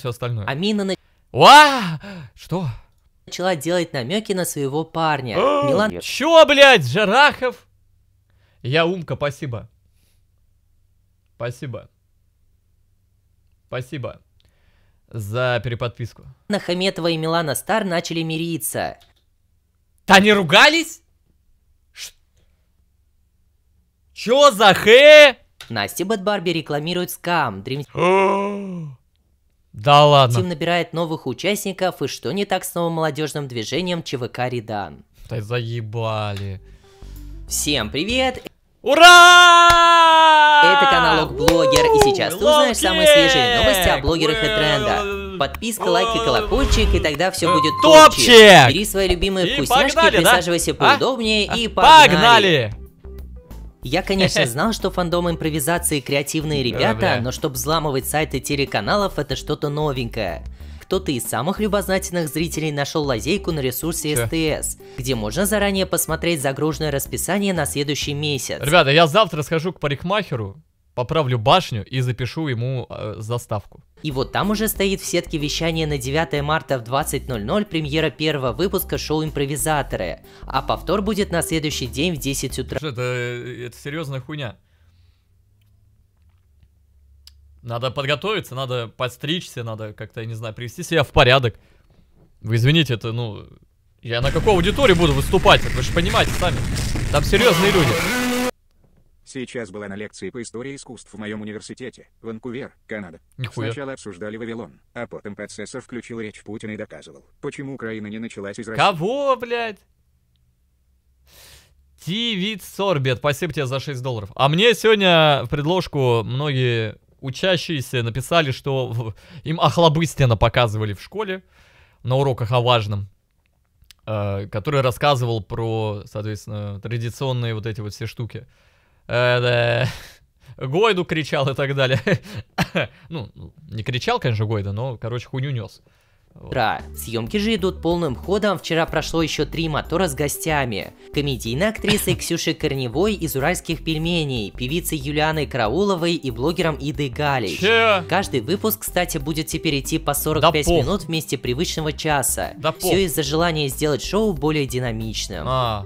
все остальное. Амина на... Уа! Что? начала делать намеки на своего парня. А! Милан... Чё, блядь, Жарахов? Я умка, спасибо. Спасибо. Спасибо за переподписку. Нахаметова и Милана Стар начали мириться. Да не ругались? Ш... Чё за хэ? Настя Бэтбарби рекламирует скам. Дрим... А! Да ладно. Тим набирает новых участников, и что не так с новым молодежным движением ЧВК Редан? Да заебали. Всем привет! Ура! Это канал Блогер, и сейчас ты узнаешь самые свежие новости о блогерах и трендах. Подписка, лайк и колокольчик, и тогда все э, будет топчик. Бери свои любимые вкусняшки, присаживайся поудобнее а? и погнали! Я, конечно, знал, что фандом импровизации креативные ребята, но чтобы взламывать сайты телеканалов, это что-то новенькое. Кто-то из самых любознательных зрителей нашел лазейку на ресурсе СТС, где можно заранее посмотреть загруженное расписание на следующий месяц. Ребята, я завтра схожу к парикмахеру, поправлю башню и запишу ему э, заставку. И вот там уже стоит в сетке вещание на 9 марта в 20.00 премьера первого выпуска шоу «Импровизаторы», а повтор будет на следующий день в 10 утра. Это, э, это серьезная хуйня. Надо подготовиться, надо подстричься, надо как-то, я не знаю, привести себя в порядок. Вы извините, это, ну... Я на какую аудитории буду выступать? Вы же понимаете сами. Там серьезные люди. Сейчас была на лекции по истории искусств в моем университете, Ванкувер, Канада. Нихуя. Сначала обсуждали Вавилон, а потом процессор включил речь Путина и доказывал, почему Украина не началась из России. Кого, блядь? Тивит Сорбет, спасибо тебе за 6 долларов. А мне сегодня в предложку многие учащиеся написали, что им Охлобыстина показывали в школе на уроках о важном, э, который рассказывал про, соответственно, традиционные вот эти вот все штуки э, Гойду кричал и так далее. ну, не кричал, конечно, Гойда, но, короче, хуйню нес. Вот. Съемки же идут полным ходом, вчера прошло еще три мотора с гостями. Комедийной актрисой Ксюши Корневой из «Уральских пельменей», певицей Юлианой Крауловой и блогером Иды Галич. Че? Каждый выпуск, кстати, будет теперь идти по 45 да минут вместе привычного часа. Да Все из-за желания сделать шоу более динамичным. А.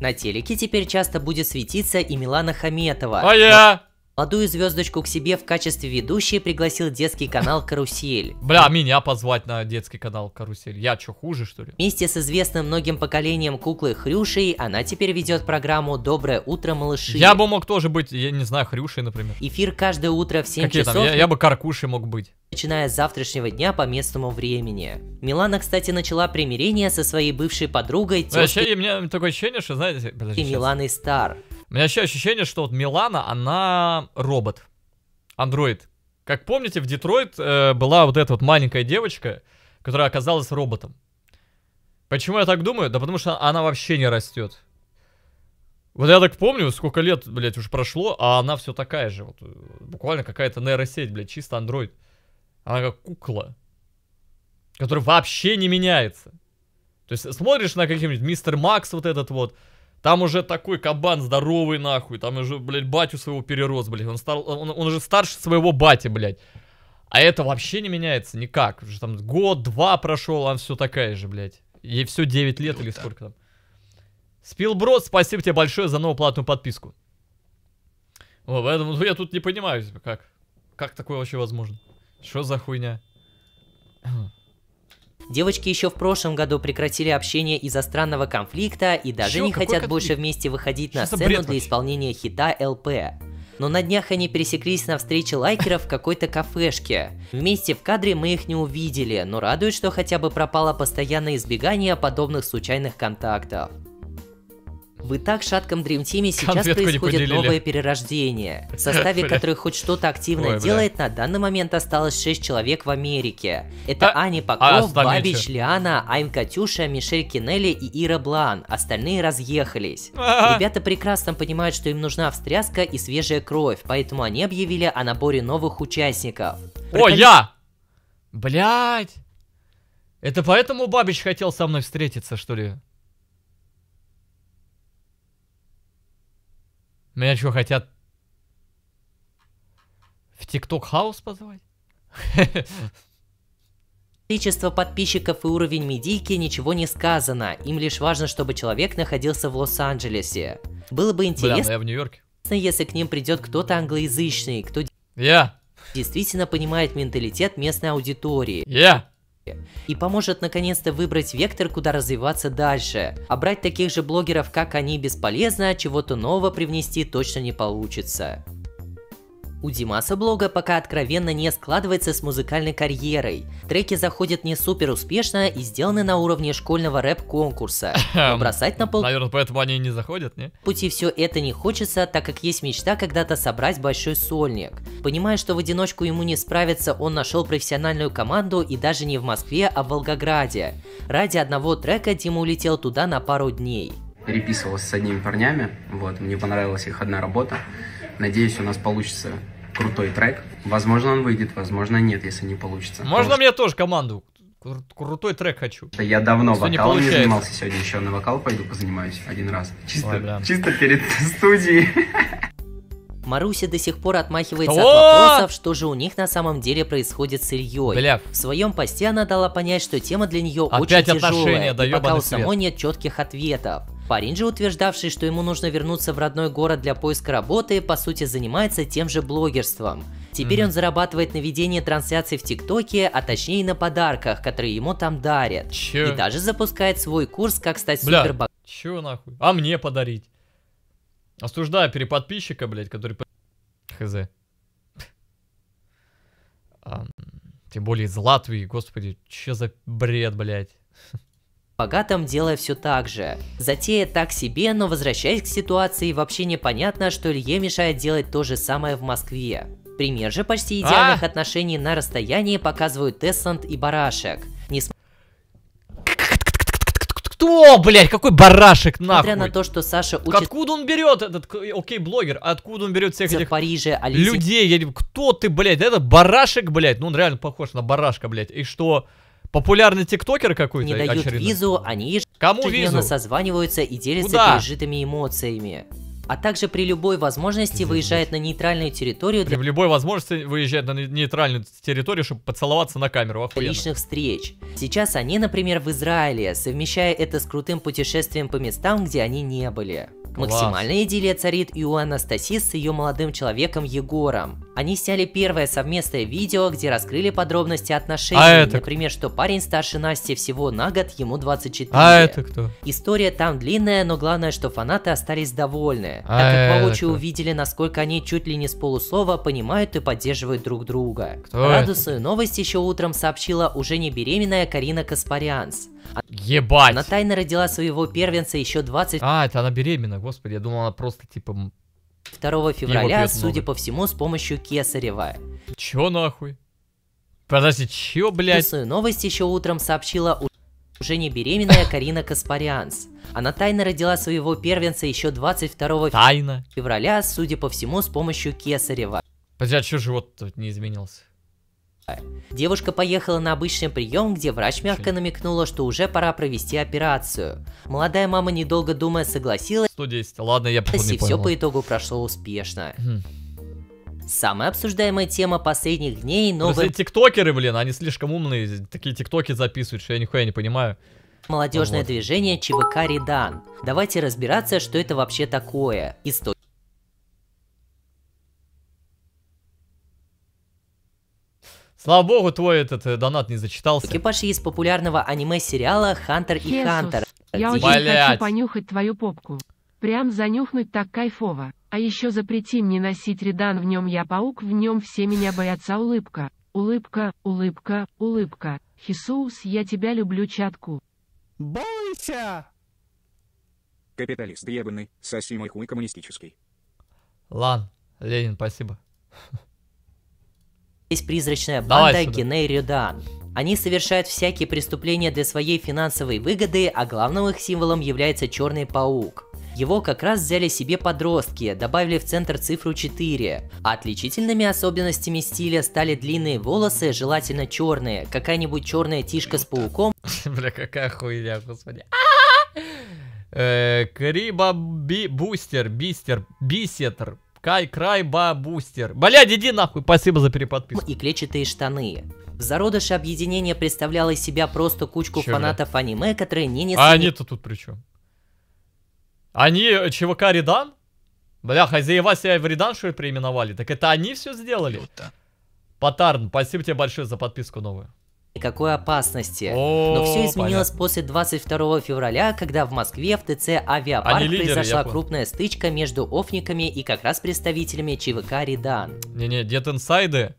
На телеке теперь часто будет светиться и Милана Хаметова. А я? Молодую звездочку к себе в качестве ведущей пригласил детский канал «Карусель». Бля, меня позвать на детский канал «Карусель». Я чё, хуже, что ли? Вместе с известным многим поколением куклы Хрюшей, она теперь ведет программу «Доброе утро, малыши». Я бы мог тоже быть, я не знаю, Хрюшей, например. Эфир каждое утро в 7 Какие часов. Там? Я, я бы Каркушей мог быть начиная с завтрашнего дня по местному времени. Милана, кстати, начала примирение со своей бывшей подругой тёшкой... Вообще, у меня такое ощущение, что, знаете... Подожди, и Миланой Стар. У меня вообще ощущение, что вот Милана, она робот. Андроид. Как помните, в Детройт э, была вот эта вот маленькая девочка, которая оказалась роботом. Почему я так думаю? Да потому что она вообще не растет. Вот я так помню, сколько лет, блядь, уже прошло, а она все такая же. Вот, э, буквально какая-то нейросеть, блядь, чисто андроид. Она как кукла, которая вообще не меняется. То есть смотришь на каких нибудь мистер Макс вот этот вот, там уже такой кабан здоровый, нахуй. Там уже, блядь, батю своего перерос, блядь. Он, стал, он, он уже старше своего бати, блядь. А это вообще не меняется никак. Уже там год-два прошел, он а все такая же, блядь. Ей все 9 лет ну, или так. сколько там. Спилброд, спасибо тебе большое за новую платную подписку. О, поэтому ну, я тут не понимаю, типа, как, как такое вообще возможно. Что за хуйня? Девочки еще в прошлом году прекратили общение из-за странного конфликта и даже Чё, не хотят конфликт? больше вместе выходить на сцену бред, для исполнения хита ЛП. Но на днях они пересеклись на встрече лайкеров в какой-то кафешке. Вместе в кадре мы их не увидели, но радует, что хотя бы пропало постоянное избегание подобных случайных контактов. В и так шатком Dream Team сейчас происходит новое перерождение, в составе которых хоть что-то активное Ой, делает, бля. на данный момент осталось 6 человек в Америке. Это а... Ани Паков, а, Бабич, Лиана, Айн Катюша, Мишель Кинелли и Ира Блан. Остальные разъехались. А -а -а. Ребята прекрасно понимают, что им нужна встряска и свежая кровь, поэтому они объявили о наборе новых участников. Приколи... О, я! Блять! Это поэтому Бабич хотел со мной встретиться, что ли? Меня что, хотят в ТикТок хаус позвать? Количество подписчиков и уровень медийки ничего не сказано, им лишь важно, чтобы человек находился в Лос-Анджелесе. Было бы ну интересно, Бля, я в Нью-Йорке. если к ним придет кто-то англоязычный, кто Yeah. действительно понимает менталитет местной аудитории. Я. Yeah и поможет наконец-то выбрать вектор, куда развиваться дальше. А брать таких же блогеров, как они, бесполезно, а чего-то нового привнести точно не получится. У Димаса блога пока откровенно не складывается с музыкальной карьерой. Треки заходят не супер успешно и сделаны на уровне школьного рэп-конкурса. Бросать на пол... Наверное, поэтому они и не заходят, не? Пути все это не хочется, так как есть мечта когда-то собрать большой сольник. Понимая, что в одиночку ему не справиться, он нашел профессиональную команду и даже не в Москве, а в Волгограде. Ради одного трека Дима улетел туда на пару дней. Переписывался с одними парнями, вот, мне понравилась их одна работа. Надеюсь, у нас получится крутой трек. Возможно, он выйдет, возможно, нет, если не получится. Можно Потому мне тоже команду? крутой трек хочу. Я давно Что вокалом не, не занимался, сегодня еще на вокал пойду позанимаюсь один раз. Чисто, Ой, чисто перед студией. Маруся до сих пор отмахивается Кто? от вопросов, что же у них на самом деле происходит с Ильей. Бля. В своем посте она дала понять, что тема для нее Опять очень тяжелая, и пока у самой нет четких ответов. Парень же, утверждавший, что ему нужно вернуться в родной город для поиска работы, по сути занимается тем же блогерством. Теперь mm-hmm. он зарабатывает на ведении трансляций в ТикТоке, а точнее на подарках, которые ему там дарят. Че? И даже запускает свой курс, как стать Бля, супербогатым. Че нахуй? А мне подарить? Осуждаю переподписчика, блядь, который... Хз. А, тем более из Латвии, господи, че за бред, блядь. Богатым делая все так же. Затея так себе, но возвращаясь к ситуации, вообще непонятно, что Илье мешает делать то же самое в Москве. Пример же почти а! идеальных а? отношений на расстоянии показывают Тессант и Барашек. Несмотря кто, блядь, какой барашек, нахуй? Несмотря на то, что Саша учит... Откуда он берет этот, окей, блогер, откуда он берет всех этих... Париже, Алисе... Людей, я... кто ты, блядь, это барашек, блядь, ну он реально похож на барашка, блядь, и что... Популярный тиктокер какой-то? Не дают очередной. визу, они Кому визу? созваниваются и делятся Куда? пережитыми эмоциями. А также при любой возможности Здесь. выезжает на нейтральную территорию. При для... любой возможности выезжает на нейтральную территорию, чтобы поцеловаться на камеру. Охуенно. Личных встреч. Сейчас они, например, в Израиле, совмещая это с крутым путешествием по местам, где они не были. Класс. Максимальная идиллия царит и у Анастасии с ее молодым человеком Егором. Они сняли первое совместное видео, где раскрыли подробности отношений. А это... Например, что парень старше Насти всего на год, ему 24. А это кто? История там длинная, но главное, что фанаты остались довольны. А так как получше увидели, насколько они чуть ли не с полуслова понимают и поддерживают друг друга. Кто Радусную это? новость еще утром сообщила уже не беременная Карина Каспарианс. Ебать! Она тайно родила своего первенца еще 20... А, это она беременна, господи, я думал, она просто, типа, 2 февраля, судя по всему, с помощью Кесарева. Чё нахуй? Подожди, чё, блядь? Свою новость еще утром сообщила уже не беременная Карина Каспарианс. Она тайно родила своего первенца еще 22 тайно. февраля, судя по всему, с помощью Кесарева. Подожди, а чё живот не изменился? Девушка поехала на обычный прием, где врач мягко намекнула, что уже пора провести операцию. Молодая мама, недолго думая, согласилась. 110, ладно, я не И все по итогу прошло успешно. Самая обсуждаемая тема последних дней новые... тиктокеры, блин, они слишком умные, такие тиктоки записывают, что я нихуя не понимаю. Молодежное вот. движение ЧВК Редан. Давайте разбираться, что это вообще такое. История. Слава богу, твой этот э, донат не зачитался. Экипаж из популярного аниме-сериала «Хантер и Хантер». Я очень Блять. хочу понюхать твою попку. Прям занюхнуть так кайфово. А еще запрети мне носить редан, в нем я паук, в нем все меня боятся улыбка. Улыбка, улыбка, улыбка. Хисус я тебя люблю, чатку. Бойся! Капиталист ебаный, соси мой хуй коммунистический. Лан, Ленин, спасибо. Есть призрачная банда Геней Они совершают всякие преступления для своей финансовой выгоды, а главным их символом является черный паук. Его как раз взяли себе подростки, добавили в центр цифру 4. А отличительными особенностями стиля стали длинные волосы, желательно черные, какая-нибудь черная тишка с пауком. Бля, какая хуйня, господи. А! Э, Криба бустер, бистер, бисетр, Кай, край, ба, бустер. Блядь, иди нахуй, спасибо за переподписку. И клетчатые штаны. В зародыше объединение представляло из себя просто кучку Че, фанатов бля? аниме, которые не несли... А они-то тут при чем? Они э, ЧВК Редан? Бля, хозяева себя в Редан, что ли, переименовали? Так это они все сделали? Патарн, спасибо тебе большое за подписку новую. Какой опасности. Но все изменилось после 22 февраля, когда в Москве в ТЦ «Авиапарк» произошла крупная стычка между офниками и как раз представителями ЧВК Ридан. не Не-не, Дед Инсайды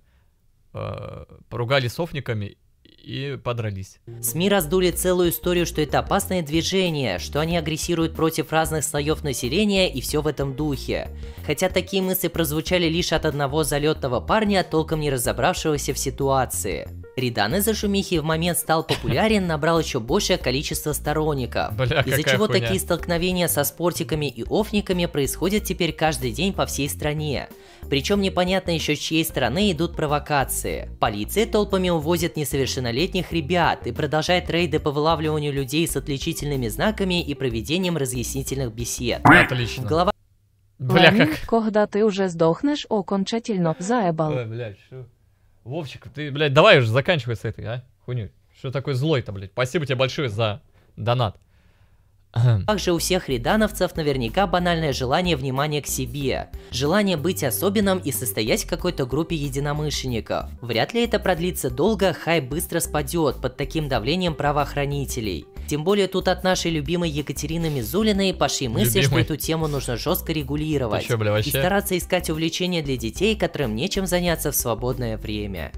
э, поругали с офниками и подрались. СМИ раздули целую историю, что это опасное движение, что они агрессируют против разных слоев населения и все в этом духе. Хотя такие мысли прозвучали лишь от одного залетного парня, толком не разобравшегося в ситуации. Ридан из-за шумихи в момент стал популярен, набрал еще большее количество сторонников. Бля, из-за чего хуйня. такие столкновения со спортиками и офниками происходят теперь каждый день по всей стране. Причем непонятно еще с чьей стороны идут провокации. Полиция толпами увозит несовершеннолетних ребят и продолжает рейды по вылавливанию людей с отличительными знаками и проведением разъяснительных бесед. Отлично. Глава... Бля, как... Когда ты уже сдохнешь окончательно, заебал. Бля, бля, Вовчик, ты, блядь, давай уже заканчивай с этой, а? Хуйню. Что такой злой-то, блядь? Спасибо тебе большое за донат. Также у всех редановцев наверняка банальное желание внимания к себе, желание быть особенным и состоять в какой-то группе единомышленников. Вряд ли это продлится долго, хай быстро спадет под таким давлением правоохранителей. Тем более тут от нашей любимой Екатерины Мизулиной пошли мысли, любимой. что эту тему нужно жестко регулировать чё, бля, и стараться искать увлечения для детей, которым нечем заняться в свободное время.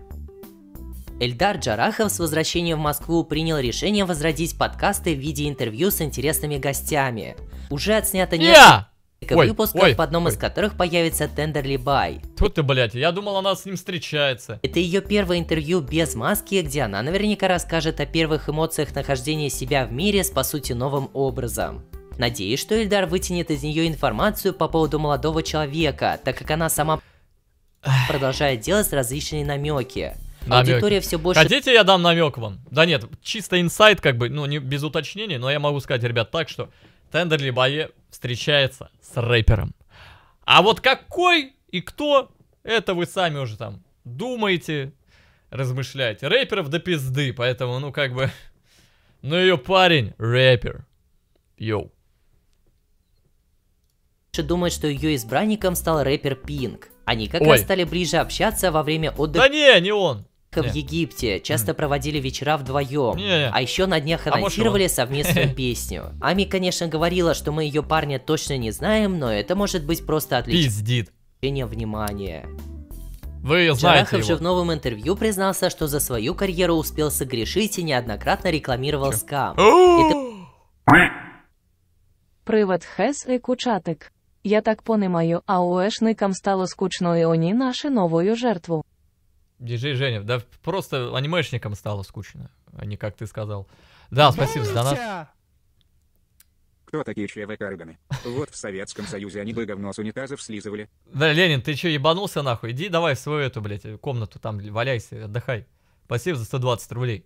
Эльдар Джарахов с возвращением в Москву принял решение возродить подкасты в виде интервью с интересными гостями. Уже отснято несколько ой, выпусков, ой, в одном ой. из которых появится Тендерли Бай. Тут ты, блядь, я думал, она с ним встречается. Это ее первое интервью без маски, где она наверняка расскажет о первых эмоциях нахождения себя в мире с, по сути, новым образом. Надеюсь, что Эльдар вытянет из нее информацию по поводу молодого человека, так как она сама продолжает делать различные намеки. Намеки. Аудитория все больше... Хотите, я дам намек вам? Да нет, чисто инсайт, как бы, ну, не без уточнений, но я могу сказать, ребят, так, что Тендерли Бае встречается с рэпером. А вот какой и кто, это вы сами уже там думаете, размышляете. Рэперов до пизды, поэтому, ну, как бы... Ну, ее парень рэпер. Йоу. Думает, что ее избранником стал рэпер Пинг. Они как Ой. раз стали ближе общаться во время отдыха. Да не, не он в э. Египте часто проводили вечера вдвоем, а еще на днях а анонсировали совместную песню. Ами, конечно, говорила, что мы ее парня точно не знаем, но это может быть просто отличие внимания. Вы знаете Джарахов его. же в новом интервью признался, что за свою карьеру успел согрешить и неоднократно рекламировал скам. Это... Привид Хес і Кучатик. Я так понимаю, а ауешникам стало скучно и они наши новую жертву. Диджей Женя, да просто анимешникам стало скучно, а не как ты сказал. Да, спасибо за донат. Кто такие ЧВК рыбаны? Вот в Советском Союзе они бы говно с унитазов слизывали. Да, Ленин, ты че ебанулся нахуй? Иди давай в свою эту, блядь, комнату там валяйся, отдыхай. Спасибо за 120 рублей.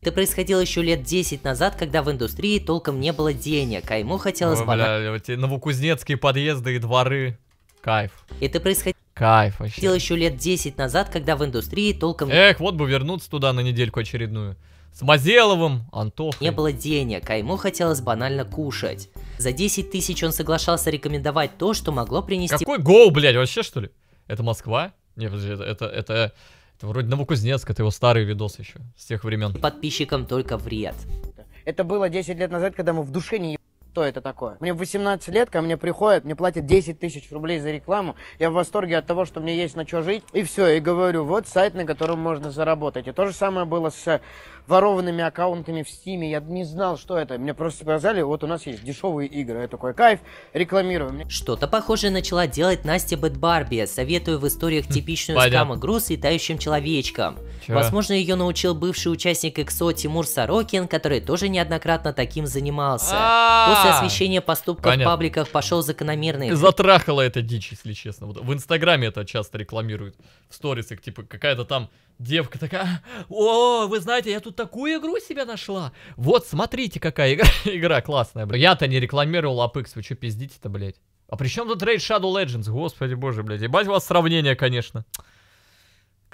Это происходило еще лет 10 назад, когда в индустрии толком не было денег, а ему хотелось... Ой, бля, эти новокузнецкие подъезды и дворы. Кайф. Это происходило... Кайф вообще. Делал еще лет 10 назад, когда в индустрии толком... Эх, вот бы вернуться туда на недельку очередную. С Мазеловым, Антохой. Не было денег, а ему хотелось банально кушать. За 10 тысяч он соглашался рекомендовать то, что могло принести... Какой гол, блядь, вообще что ли? Это Москва? Нет, подожди, это... это, это... Это вроде Новокузнецк, это его старый видос еще, с тех времен. Подписчикам только вред. Это было 10 лет назад, когда мы в душе не что это такое? Мне 18 лет, ко мне приходят, мне платят 10 тысяч рублей за рекламу. Я в восторге от того, что мне есть на что жить. И все, и говорю, вот сайт, на котором можно заработать. И то же самое было с ворованными аккаунтами в Стиме. Я не знал, что это. Мне просто сказали, вот у нас есть дешевые игры. это такой, кайф, рекламируем. Что-то похожее начала делать Настя Барби. Советую в историях типичную скам-игру с летающим человечком. Чё? Возможно, ее научил бывший участник XO Тимур Сорокин, который тоже неоднократно таким занимался процесс освещения поступков в пабликах пошел закономерный. Затрахала эта дичь, если честно. Вот в Инстаграме это часто рекламируют. В сторисах, типа, какая-то там девка такая, «А, о, вы знаете, я тут такую игру себе нашла. Вот, смотрите, какая игра, игра классная. Я-то не рекламировал Apex, вы что пиздите-то, блядь? А при чем тут Raid Shadow Legends? Господи боже, блядь, ебать у вас сравнение, конечно.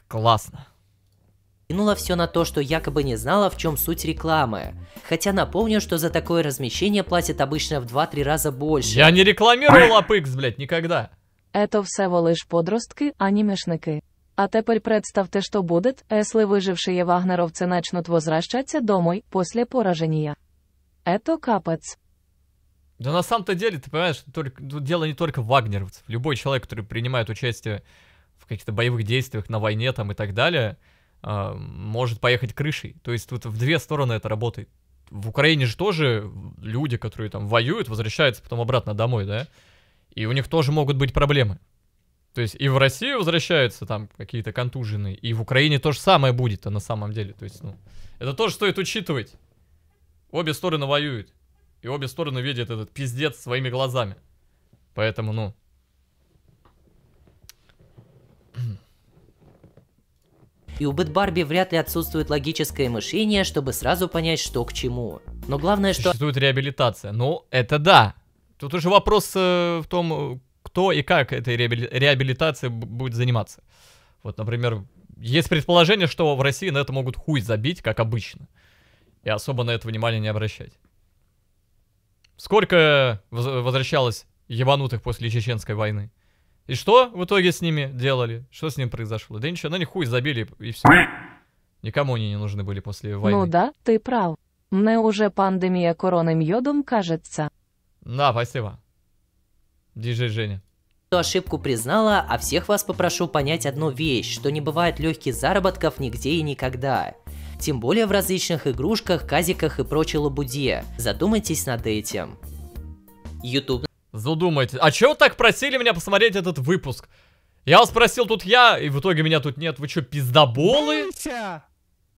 Классно спихнула все на то, что якобы не знала, в чем суть рекламы. Хотя напомню, что за такое размещение платят обычно в 2-3 раза больше. Я не рекламировал Апекс, блядь, никогда. Это всего лишь подростки, а не мешники. А теперь представьте, что будет, если выжившие вагнеровцы начнут возвращаться домой после поражения. Это капец. Да на самом-то деле, ты понимаешь, только, дело не только в вагнеровцев. Любой человек, который принимает участие в каких-то боевых действиях на войне там и так далее, а, может поехать крышей. То есть тут в две стороны это работает. В Украине же тоже люди, которые там воюют, возвращаются потом обратно домой, да? И у них тоже могут быть проблемы. То есть и в Россию возвращаются там какие-то контуженные, и в Украине то же самое будет а на самом деле. То есть, ну, это тоже стоит учитывать. Обе стороны воюют. И обе стороны видят этот пиздец своими глазами. Поэтому, ну, И у Барби вряд ли отсутствует логическое мышление, чтобы сразу понять, что к чему. Но главное, что... Существует реабилитация. Ну, это да. Тут уже вопрос э, в том, э, кто и как этой реабилитацией будет заниматься. Вот, например, есть предположение, что в России на это могут хуй забить, как обычно. И особо на это внимание не обращать. Сколько возвращалось ебанутых после чеченской войны? И что в итоге с ними делали? Что с ним произошло? Да ничего, на ну них хуй забили и все. Никому они не нужны были после ну войны. Ну да, ты прав. Мне уже пандемия коронным йодом кажется. Да, спасибо. Диджей Женя. Ошибку признала, а всех вас попрошу понять одну вещь, что не бывает легких заработков нигде и никогда. Тем более в различных игрушках, казиках и прочей лабуде. Задумайтесь над этим. YouTube Задумайтесь. А чего так просили меня посмотреть этот выпуск? Я вас спросил, тут я, и в итоге меня тут нет. Вы что, пиздоболы? Бейся!